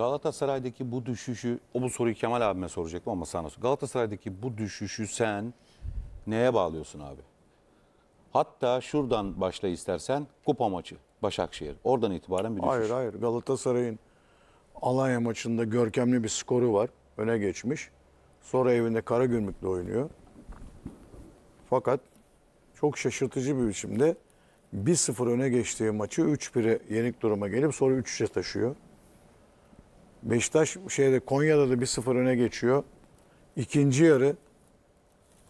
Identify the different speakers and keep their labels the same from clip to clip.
Speaker 1: Galatasaray'daki bu düşüşü, o bu soruyu Kemal abime soracaktım ama sana sor. Galatasaray'daki bu düşüşü sen neye bağlıyorsun abi? Hatta şuradan başla istersen kupa maçı Başakşehir. Oradan itibaren bir düşüş. Hayır hayır Galatasaray'ın Alanya maçında görkemli bir skoru var. Öne geçmiş. Sonra evinde Kara Karagümrük'le oynuyor. Fakat çok şaşırtıcı bir biçimde 1-0 öne geçtiği maçı 3-1'e yenik duruma gelip sonra 3-3'e taşıyor. Beşiktaş şeyde Konya'da da 1-0 öne geçiyor. İkinci yarı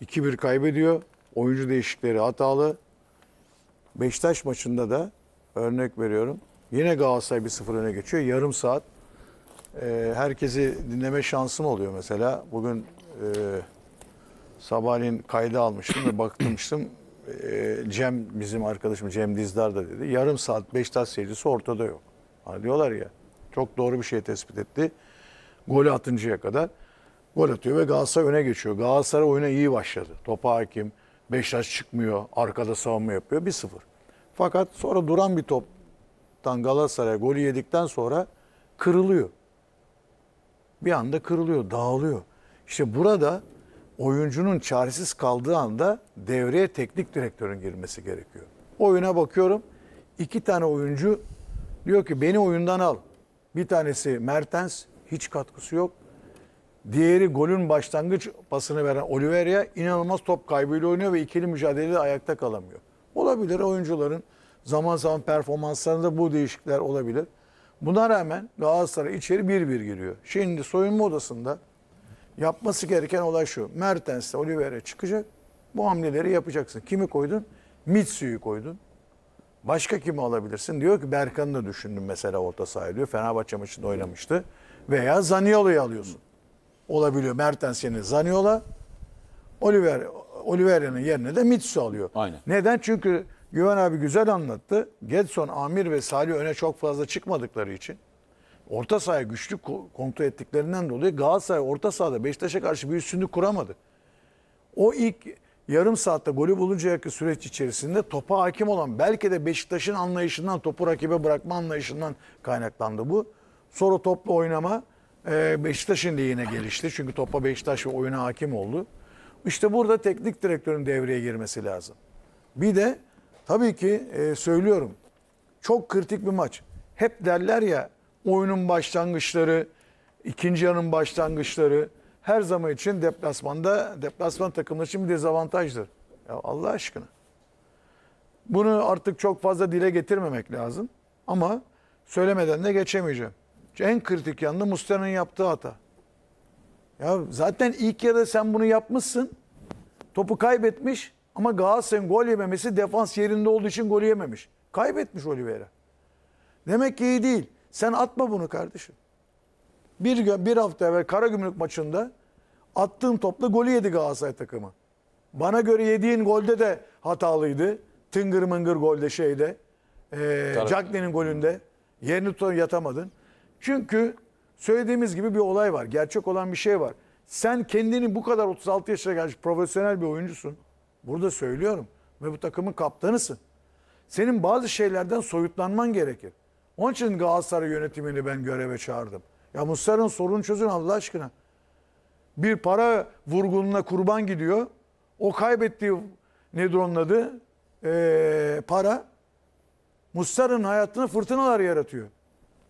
Speaker 1: 2-1 kaybediyor. Oyuncu değişikleri hatalı. Beşiktaş maçında da örnek veriyorum. Yine Galatasaray 1-0 öne geçiyor. Yarım saat e, herkesi dinleme şansım oluyor mesela. Bugün e, sabahleyin kaydı almıştım ve bakmıştım. E, Cem bizim arkadaşım Cem Dizdar da dedi. Yarım saat Beşiktaş seyircisi ortada yok. Hani diyorlar ya çok doğru bir şey tespit etti. Golü atıncaya kadar gol atıyor ve Galatasaray öne geçiyor. Galatasaray oyuna iyi başladı. Topa hakim. Beşiktaş çıkmıyor. Arkada savunma yapıyor. 1-0. Fakat sonra duran bir toptan Galatasaray golü yedikten sonra kırılıyor. Bir anda kırılıyor, dağılıyor. İşte burada oyuncunun çaresiz kaldığı anda devreye teknik direktörün girmesi gerekiyor. Oyuna bakıyorum. iki tane oyuncu diyor ki beni oyundan al. Bir tanesi Mertens hiç katkısı yok. Diğeri golün başlangıç pasını veren Oliveira inanılmaz top kaybıyla oynuyor ve ikili mücadelede ayakta kalamıyor. Olabilir oyuncuların zaman zaman performanslarında bu değişiklikler olabilir. Buna rağmen Galatasaray içeri bir bir giriyor. Şimdi soyunma odasında yapması gereken olay şu. Mertens'le Oliveira çıkacak. Bu hamleleri yapacaksın. Kimi koydun? Mitsu'yu koydun. Başka kimi alabilirsin? Diyor ki Berkan'ı da düşündüm mesela orta sahaya diyor. Fenerbahçe maçında oynamıştı. Veya Zaniolo'yu alıyorsun. Olabiliyor. Mertens yerine Zaniola. Oliver Oliveira'nın yerine de Mitsu alıyor. Aynen. Neden? Çünkü Güven abi güzel anlattı. Gedson, Amir ve Salih öne çok fazla çıkmadıkları için orta sahaya güçlü kontrol ettiklerinden dolayı Galatasaray orta sahada Beşiktaş'a karşı bir üstünlük kuramadı. O ilk yarım saatte golü buluncaya süreç içerisinde topa hakim olan belki de Beşiktaş'ın anlayışından topu rakibe bırakma anlayışından kaynaklandı bu. Sonra topla oynama e, Beşiktaş'ın lehine gelişti. Çünkü topa Beşiktaş ve oyuna hakim oldu. İşte burada teknik direktörün devreye girmesi lazım. Bir de tabii ki e, söylüyorum çok kritik bir maç. Hep derler ya oyunun başlangıçları, ikinci yarının başlangıçları, her zaman için deplasmanda deplasman takımları için bir dezavantajdır. Ya Allah aşkına. Bunu artık çok fazla dile getirmemek lazım. Ama söylemeden de geçemeyeceğim. En kritik yanında Mustafa'nın yaptığı hata. Ya zaten ilk yarıda sen bunu yapmışsın. Topu kaybetmiş ama Galatasaray'ın gol yememesi defans yerinde olduğu için gol yememiş. Kaybetmiş Oliveira. Demek ki iyi değil. Sen atma bunu kardeşim. Bir, gün, bir hafta evvel Karagümrük maçında attığım topla golü yedi Galatasaray takımı. Bana göre yediğin golde de hatalıydı. Tıngır mıngır golde şeyde. E, golünde. Yerini tutan yatamadın. Çünkü söylediğimiz gibi bir olay var. Gerçek olan bir şey var. Sen kendini bu kadar 36 yaşına gelmiş profesyonel bir oyuncusun. Burada söylüyorum. Ve bu takımın kaptanısın. Senin bazı şeylerden soyutlanman gerekir. Onun için Galatasaray yönetimini ben göreve çağırdım. Ya Mustar'ın sorun çözün Allah aşkına. Bir para vurgununa kurban gidiyor. O kaybettiği nedir onun adı? Ee, para. Mustar'ın hayatına fırtınalar yaratıyor.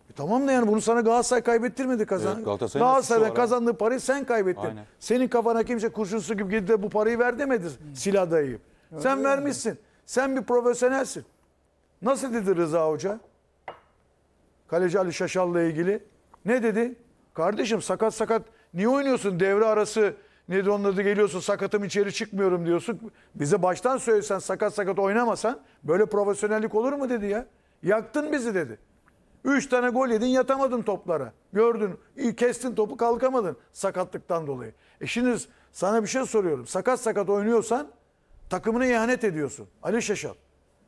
Speaker 1: E tamam da yani bunu sana Galatasaray kaybettirmedi kazan. Evet, Galatasaray'ın Galatasaray'dan kazandığı parayı sen kaybettin. Aynen. Senin kafana kimse kurşun sıkıp gidip de bu parayı ver demedi hmm. silah dayayıp. sen öyle vermişsin. Yani. Sen bir profesyonelsin. Nasıl dedi Rıza Hoca? Kaleci Ali Şaşal'la ilgili. Ne dedi? Kardeşim sakat sakat niye oynuyorsun devre arası nedir onun adı geliyorsun sakatım içeri çıkmıyorum diyorsun. Bize baştan söylesen sakat sakat oynamasan böyle profesyonellik olur mu dedi ya. Yaktın bizi dedi. Üç tane gol yedin yatamadın toplara. Gördün kestin topu kalkamadın sakatlıktan dolayı. E şimdi sana bir şey soruyorum. Sakat sakat oynuyorsan takımına ihanet ediyorsun. Ali Şaşal.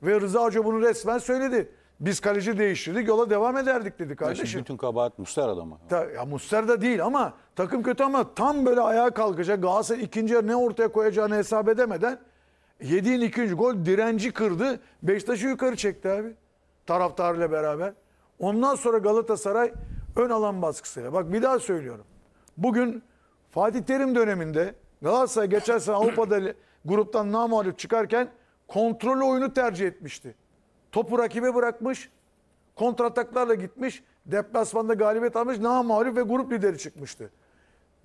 Speaker 1: Ve Rıza Hoca bunu resmen söyledi. Biz kaleci değiştirdik yola devam ederdik dedi kardeşim. Bütün kabahat Muster adamı. Ta, ya Muster da değil ama takım kötü ama tam böyle ayağa kalkacak. Galatasaray ikinci yarı ne ortaya koyacağını hesap edemeden yediğin ikinci gol direnci kırdı. Beşiktaş'ı yukarı çekti abi. Taraftarıyla beraber. Ondan sonra Galatasaray ön alan baskısıyla. Bak bir daha söylüyorum. Bugün Fatih Terim döneminde Galatasaray geçen sene Avrupa'da gruptan namalup çıkarken kontrol oyunu tercih etmişti. Topu rakibe bırakmış. Kontrataklarla gitmiş. Deplasmanda galibiyet almış. Namalup ve grup lideri çıkmıştı.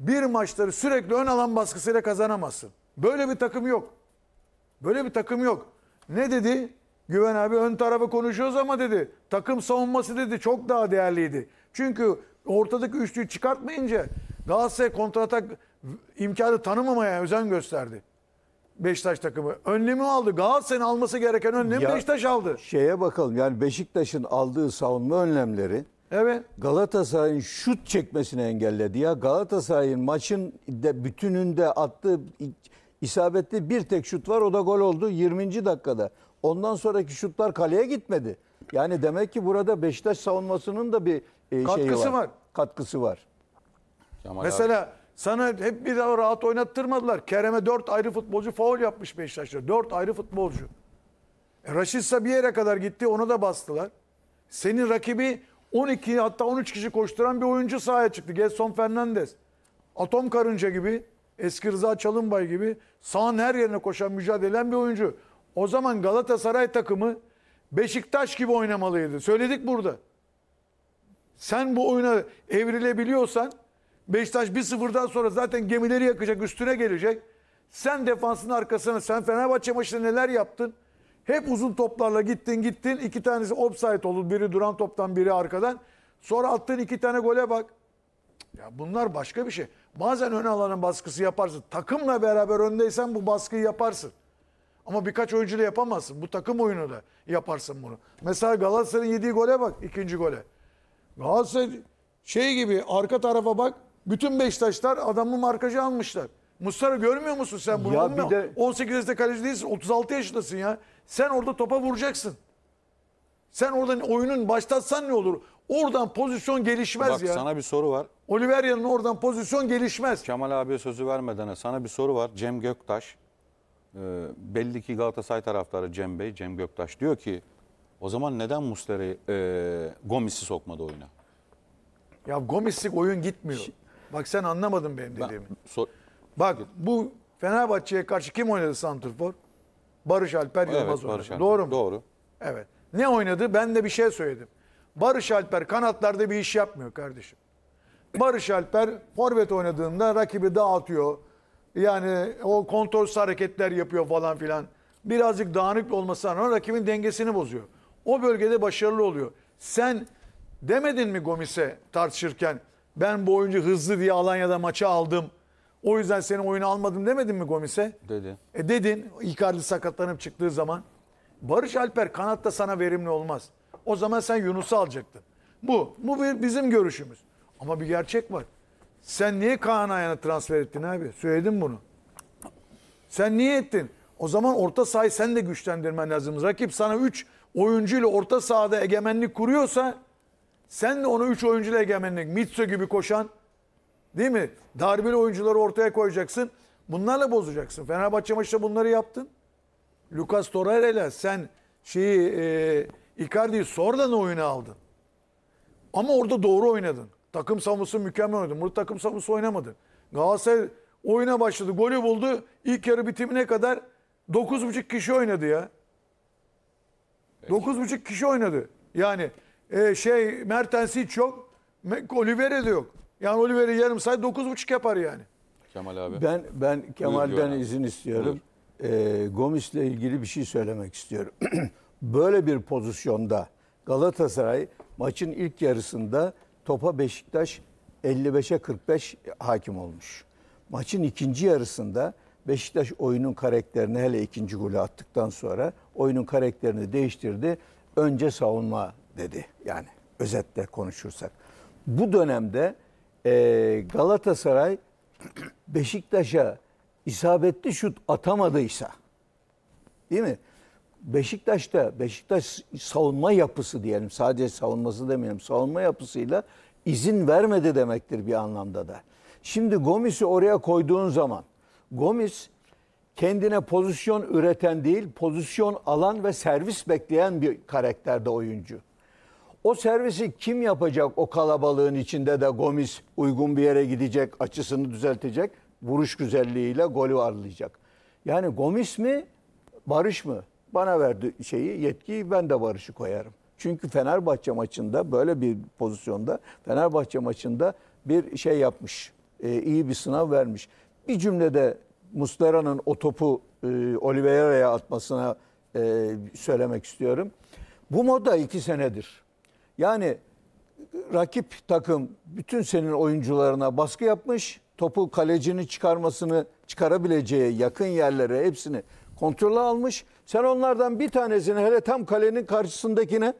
Speaker 1: Bir maçları sürekli ön alan baskısıyla kazanamazsın. Böyle bir takım yok. Böyle bir takım yok. Ne dedi? Güven abi ön tarafı konuşuyoruz ama dedi. Takım savunması dedi çok daha değerliydi. Çünkü ortadaki üçlüyü çıkartmayınca Galatasaray kontratak imkanı tanımamaya özen gösterdi. Beşiktaş takımı. Önlemi aldı. Galatasaray'ın alması gereken önlemi Ya- Beşiktaş aldı.
Speaker 2: Şeye bakalım yani Beşiktaş'ın aldığı savunma önlemleri Evet. Galatasaray'ın şut çekmesini engelledi ya. Galatasaray'ın maçın de bütününde attığı isabetli bir tek şut var o da gol oldu 20. dakikada. Ondan sonraki şutlar kaleye gitmedi. Yani demek ki burada Beşiktaş savunmasının da bir e, şeyi Katkısı var. Katkısı var. Kemal
Speaker 1: abi. Mesela sana hep bir daha rahat oynattırmadılar. Kerem'e dört ayrı futbolcu faul yapmış Beşiktaş'ta. Dört ayrı futbolcu. E, Raşitsa bir yere kadar gitti. Onu da bastılar. Senin rakibi 12 hatta 13 kişi koşturan bir oyuncu sahaya çıktı. Gelson Fernandez. Atom karınca gibi. Eski Rıza Çalınbay gibi. Sağın her yerine koşan mücadelen bir oyuncu. O zaman Galatasaray takımı Beşiktaş gibi oynamalıydı. Söyledik burada. Sen bu oyuna evrilebiliyorsan Beşiktaş 1-0'dan sonra zaten gemileri yakacak, üstüne gelecek. Sen defansın arkasına, sen Fenerbahçe maçında neler yaptın? Hep uzun toplarla gittin gittin. iki tanesi offside olur Biri duran toptan, biri arkadan. Sonra attığın iki tane gole bak. Ya bunlar başka bir şey. Bazen ön alanın baskısı yaparsın. Takımla beraber öndeysen bu baskıyı yaparsın. Ama birkaç oyuncuyla yapamazsın. Bu takım oyunu da yaparsın bunu. Mesela Galatasaray'ın yediği gole bak. ikinci gole. Galatasaray şey gibi arka tarafa bak. Bütün Beşiktaşlar adamı markajı almışlar. Mustara görmüyor musun sen bunu? Ya bir de... 18 yaşında kaleci değilsin. 36 yaşındasın ya. Sen orada topa vuracaksın. Sen orada oyunun başlatsan ne olur? Oradan pozisyon gelişmez Bak, ya. sana bir soru var. Oliveira'nın oradan pozisyon gelişmez. Kemal abiye sözü vermeden sana bir soru var. Cem Göktaş. E, belli ki Galatasaray taraftarı Cem Bey, Cem Göktaş diyor ki o zaman neden Muslera'yı e, Gomis'i sokmadı oyuna? Ya Gomis'lik oyun gitmiyor. Ş Bak sen anlamadın benim dediğimi. Ben, sor... Bak bu Fenerbahçe'ye karşı kim oynadı Santrfor? Barış Alper Yılmaz evet, oynadı. Alper. Doğru mu? Doğru. Evet. Ne oynadı? Ben de bir şey söyledim. Barış Alper kanatlarda bir iş yapmıyor kardeşim. Barış Alper forvet oynadığında rakibi dağıtıyor. Yani o kontrolsüz hareketler yapıyor falan filan. Birazcık dağınık olmasına rağmen rakibin dengesini bozuyor. O bölgede başarılı oluyor. Sen demedin mi Gomis'e tartışırken ben bu oyuncu hızlı diye Alanya'da maçı aldım. O yüzden senin oyunu almadım demedin mi Gomis'e? Dedi. E dedin Icardi sakatlanıp çıktığı zaman. Barış Alper kanatta sana verimli olmaz. O zaman sen Yunus'u alacaktın. Bu. Bu bir bizim görüşümüz. Ama bir gerçek var. Sen niye Kaan Ayhan'ı transfer ettin abi? Söyledim bunu. Sen niye ettin? O zaman orta sahayı sen de güçlendirmen lazım. Rakip sana 3 oyuncuyla orta sahada egemenlik kuruyorsa sen de onu 3 oyuncuyla egemenlik, Mitso gibi koşan değil mi? Darbeli oyuncuları ortaya koyacaksın. Bunlarla bozacaksın. Fenerbahçe maçta bunları yaptın. Lucas Torreira'yla sen şeyi e, Icardi'yi sonradan oyuna aldın. Ama orada doğru oynadın. Takım savunması mükemmel oynadın. Burada takım savunması oynamadı. Galatasaray oyuna başladı. Golü buldu. İlk yarı bitimine kadar 9,5 kişi oynadı ya. 9,5 kişi oynadı. Yani e, şey Mertens hiç yok. Oliveira de yok. Yani Oliveira yarım say 9.5 yapar yani. Kemal
Speaker 2: abi. Ben ben Kemal'den Buyur, izin istiyorum. Buyur. E, Gomis'le ilgili bir şey söylemek istiyorum. Böyle bir pozisyonda Galatasaray maçın ilk yarısında topa Beşiktaş 55'e 45 hakim olmuş. Maçın ikinci yarısında Beşiktaş oyunun karakterini hele ikinci golü attıktan sonra oyunun karakterini değiştirdi. Önce savunma dedi. Yani özetle konuşursak. Bu dönemde e, Galatasaray Beşiktaş'a isabetli şut atamadıysa değil mi? Beşiktaş'ta Beşiktaş savunma yapısı diyelim sadece savunması demeyelim savunma yapısıyla izin vermedi demektir bir anlamda da. Şimdi Gomis'i oraya koyduğun zaman Gomis kendine pozisyon üreten değil pozisyon alan ve servis bekleyen bir karakterde oyuncu. O servisi kim yapacak o kalabalığın içinde de Gomis uygun bir yere gidecek, açısını düzeltecek, vuruş güzelliğiyle golü arlayacak. Yani Gomis mi, Barış mı? Bana verdi şeyi, yetkiyi ben de Barış'ı koyarım. Çünkü Fenerbahçe maçında böyle bir pozisyonda Fenerbahçe maçında bir şey yapmış. E, iyi bir sınav vermiş. Bir cümlede Muslera'nın o topu e, Oliveira'ya atmasına e, söylemek istiyorum. Bu moda iki senedir. Yani rakip takım bütün senin oyuncularına baskı yapmış. Topu kalecini çıkarmasını çıkarabileceği yakın yerlere hepsini kontrole almış. Sen onlardan bir tanesini hele tam kalenin karşısındakine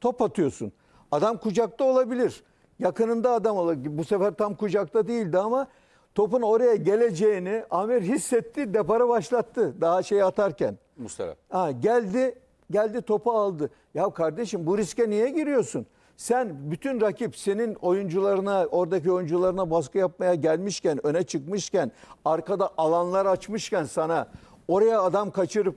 Speaker 2: top atıyorsun. Adam kucakta olabilir. Yakınında adam olabilir. Bu sefer tam kucakta değildi ama topun oraya geleceğini Amir hissetti. deparı başlattı daha şeyi atarken. Mustafa. Ha, geldi geldi topu aldı. Ya kardeşim bu riske niye giriyorsun? Sen bütün rakip senin oyuncularına, oradaki oyuncularına baskı yapmaya gelmişken, öne çıkmışken, arkada alanlar açmışken sana oraya adam kaçırıp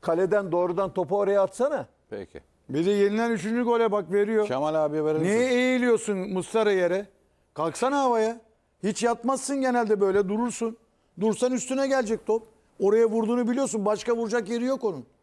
Speaker 2: kaleden doğrudan topu oraya atsana.
Speaker 1: Peki. Bir de yenilen üçüncü gole bak veriyor. Kemal abi verelim. Niye eğiliyorsun Mustara yere? Kalksana havaya. Hiç yatmazsın genelde böyle durursun. Dursan üstüne gelecek top. Oraya vurduğunu biliyorsun. Başka vuracak yeri yok onun.